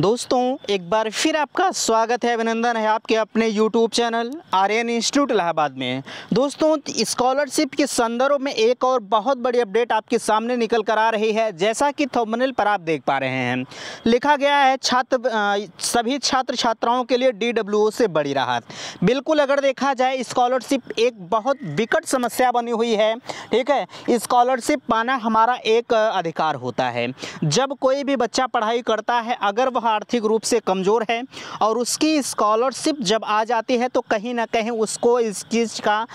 दोस्तों एक बार फिर आपका स्वागत है अभिनंदन है आपके अपने YouTube channel Aryan institute Allahabad में दोस्तों स्कॉलरशिप के संदर्भ में एक और बहुत बड़ी अपडेट आपके सामने निकल कर आ रही है जैसा कि थंबनेल पर आप देख पा रहे हैं लिखा गया है छात्र सभी छात्र छात्राओं के लिए डी से बड़ी राहत बिल्कुल अगर देखा जाए स्कॉलरशिप एक बहुत विकट समस्या बनी हुई है ठीक है स्कॉलरशिप पाना हमारा एक अधिकार होता है जब कोई भी बच्चा पढ़ाई करता है अगर वह आर्थिक रूप से कमज़ोर है और उसकी स्कॉलरशिप जब आ जाती है तो कहीं ना कहीं उसको इस चीज़ का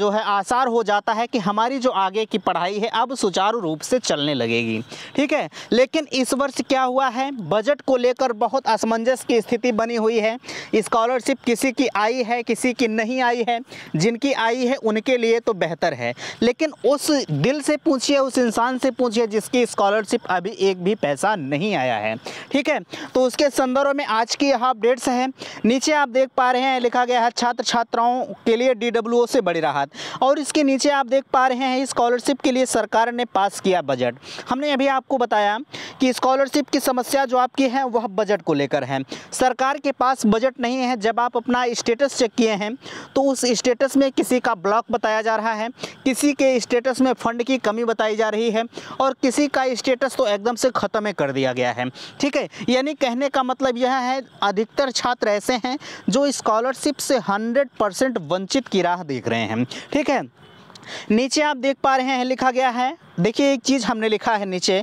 जो है आसार हो जाता है कि हमारी जो आगे की पढ़ाई है अब सुचारू रूप से चलने लगेगी ठीक है लेकिन इस वर्ष क्या हुआ है बजट को लेकर बहुत असमंजस की स्थिति बनी हुई है स्कॉलरशिप किसी की आई है किसी की नहीं आई है जिनकी आई है उनके लिए तो बेहतर है लेकिन उस दिल से पूछिए उस इंसान से पूछिए जिसकी स्कॉलरशिप अभी एक भी पैसा नहीं आया है ठीक है तो उसके संदर्भ में आज की यह अपडेट्स हैं नीचे आप देख पा रहे हैं लिखा गया है छात्र छात्राओं के लिए डी से बड़ी राहत और इसके नीचे आप देख पा रहे हैं स्कॉलरशिप के लिए सरकार ने पास किया बजट हमने अभी आपको बताया कि स्कॉलरशिप की समस्या जो आपकी है वह बजट को लेकर है सरकार के पास बजट नहीं है जब आप अपना स्टेटस चेक किए हैं तो उस स्टेटस में किसी का ब्लॉक बताया जा रहा है किसी के स्टेटस में फंड की कमी बताई जा रही है और किसी का स्टेटस तो एकदम से ख़त्म कर दिया गया है ठीक है यानी कहने का मतलब यह है अधिकतर छात्र ऐसे हैं जो स्कॉलरशिप से 100 परसेंट वंचित की राह देख रहे हैं ठीक है नीचे आप देख पा रहे हैं लिखा गया है देखिए एक चीज़ हमने लिखा है नीचे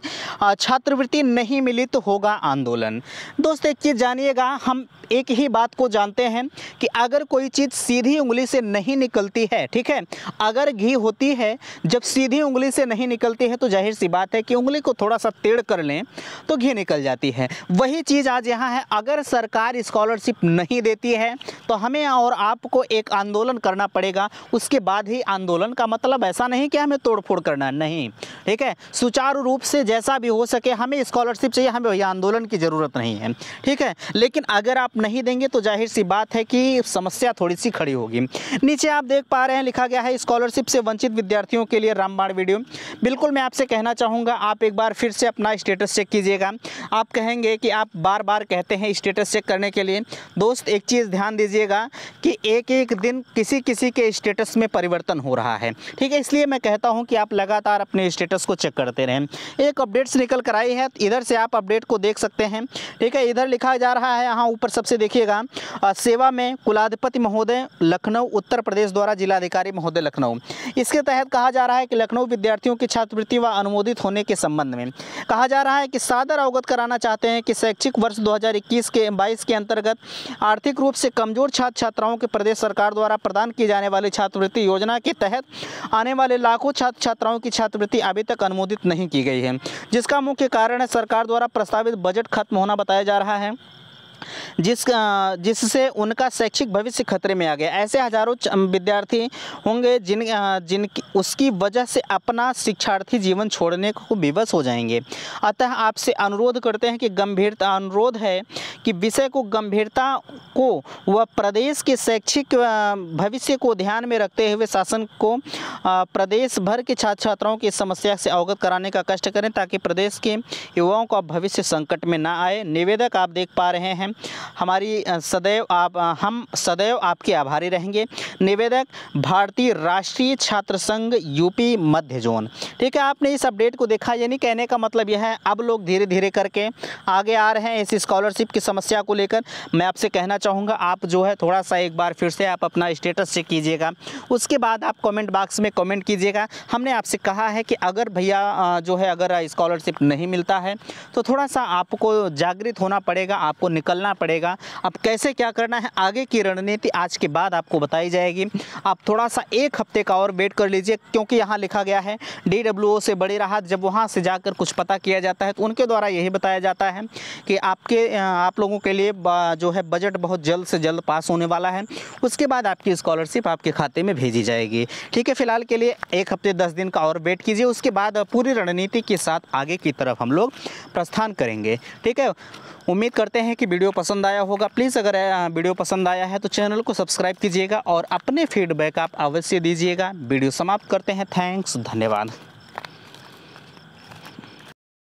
छात्रवृत्ति नहीं मिली तो होगा आंदोलन दोस्त एक चीज़ जानिएगा हम एक ही बात को जानते हैं कि अगर कोई चीज़ सीधी उंगली से नहीं निकलती है ठीक है अगर घी होती है जब सीधी उंगली से नहीं निकलती है तो जाहिर सी बात है कि उंगली को थोड़ा सा टेढ़ कर लें तो घी निकल जाती है वही चीज़ आज यहाँ है अगर सरकार स्कॉलरशिप नहीं देती है तो हमें और आपको एक आंदोलन करना पड़ेगा उसके बाद ही आंदोलन का मतलब ऐसा नहीं कि हमें तोड़फोड़ करना नहीं ठीक है सुचारू रूप से जैसा भी हो सके हमें स्कॉलरशिप चाहिए हमें भैया आंदोलन की ज़रूरत नहीं है ठीक है लेकिन अगर आप नहीं देंगे तो जाहिर सी बात है कि समस्या थोड़ी सी खड़ी होगी नीचे आप देख पा रहे हैं लिखा गया है स्कॉलरशिप से वंचित विद्यार्थियों के लिए रामबाण वीडियो बिल्कुल मैं आपसे कहना चाहूँगा आप एक बार फिर से अपना स्टेटस चेक कीजिएगा आप कहेंगे कि आप बार बार कहते हैं स्टेटस चेक करने के लिए दोस्त एक चीज़ ध्यान दीजिएगा कि एक एक दिन किसी किसी के स्टेटस में परिवर्तन हो रहा है ठीक है इसलिए मैं कहता हूँ कि आप लगातार अपने स्टेटस को चेक करते रहें एक अपडेट्स निकल कर आई है इधर से आप अपडेट को देख सकते हैं ठीक है इधर लिखा जा रहा है यहाँ ऊपर सबसे देखिएगा सेवा में कुलाधिपति महोदय लखनऊ उत्तर प्रदेश द्वारा जिलाधिकारी महोदय लखनऊ इसके तहत कहा जा रहा है कि लखनऊ विद्यार्थियों की छात्रवृत्ति व अनुमोदित होने के संबंध में कहा जा रहा है कि सादर अवगत कराना चाहते हैं कि शैक्षिक वर्ष 2021 के 22 के अंतर्गत आर्थिक रूप से कमजोर छात्र छात्राओं के प्रदेश सरकार द्वारा प्रदान की जाने वाली छात्रवृत्ति योजना के तहत आने वाले लाखों छात्र छात्राओं की छात्रवृत्ति अभी तक अनुमोदित नहीं की गई है जिसका मुख्य कारण है सरकार द्वारा प्रस्तावित बजट खत्म होना बताया जा रहा है जिस जिससे उनका शैक्षिक भविष्य खतरे में आ गया ऐसे हजारों विद्यार्थी होंगे जिन जिनकी उसकी वजह से अपना शिक्षार्थी जीवन छोड़ने को विवश हो जाएंगे अतः आपसे अनुरोध करते हैं कि गंभीरता अनुरोध है कि विषय को गंभीरता को व प्रदेश के शैक्षिक भविष्य को ध्यान में रखते हुए शासन को प्रदेश भर के छात्र छात्राओं की समस्या से अवगत कराने का कष्ट करें ताकि प्रदेश के युवाओं का भविष्य संकट में ना आए निवेदक आप देख पा रहे हैं हमारी सदैव आप हम सदैव आपके आभारी रहेंगे निवेदक भारतीय राष्ट्रीय छात्र संघ यूपी मध्य जोन ठीक है आपने इस अपडेट को देखा यानी कहने का मतलब यह है अब लोग धीरे धीरे करके आगे आ रहे हैं इस स्कॉलरशिप की समस्या को लेकर मैं आपसे कहना चाहूँगा आप जो है थोड़ा सा एक बार फिर से आप अपना स्टेटस चेक कीजिएगा उसके बाद आप कमेंट बॉक्स में कमेंट कीजिएगा हमने आपसे कहा है कि अगर भैया जो है अगर स्कॉलरशिप नहीं मिलता है तो थोड़ा सा आपको जागृत होना पड़ेगा आपको निकलना चलना पड़ेगा अब कैसे क्या करना है आगे की रणनीति आज के बाद आपको बताई जाएगी आप थोड़ा सा एक हफ्ते का और वेट कर लीजिए क्योंकि यहाँ लिखा गया है डी से बड़ी राहत जब वहाँ से जाकर कुछ पता किया जाता है तो उनके द्वारा यही बताया जाता है कि आपके आप लोगों के लिए जो है बजट बहुत जल्द से जल्द पास होने वाला है उसके बाद आपकी स्कॉलरशिप आपके खाते में भेजी जाएगी ठीक है फिलहाल के लिए एक हफ्ते दस दिन का और वेट कीजिए उसके बाद पूरी रणनीति के साथ आगे की तरफ हम लोग प्रस्थान करेंगे ठीक है उम्मीद करते हैं कि वीडियो पसंद आया होगा प्लीज़ अगर वीडियो पसंद आया है तो चैनल को सब्सक्राइब कीजिएगा और अपने फीडबैक आप अवश्य दीजिएगा वीडियो समाप्त करते हैं थैंक्स धन्यवाद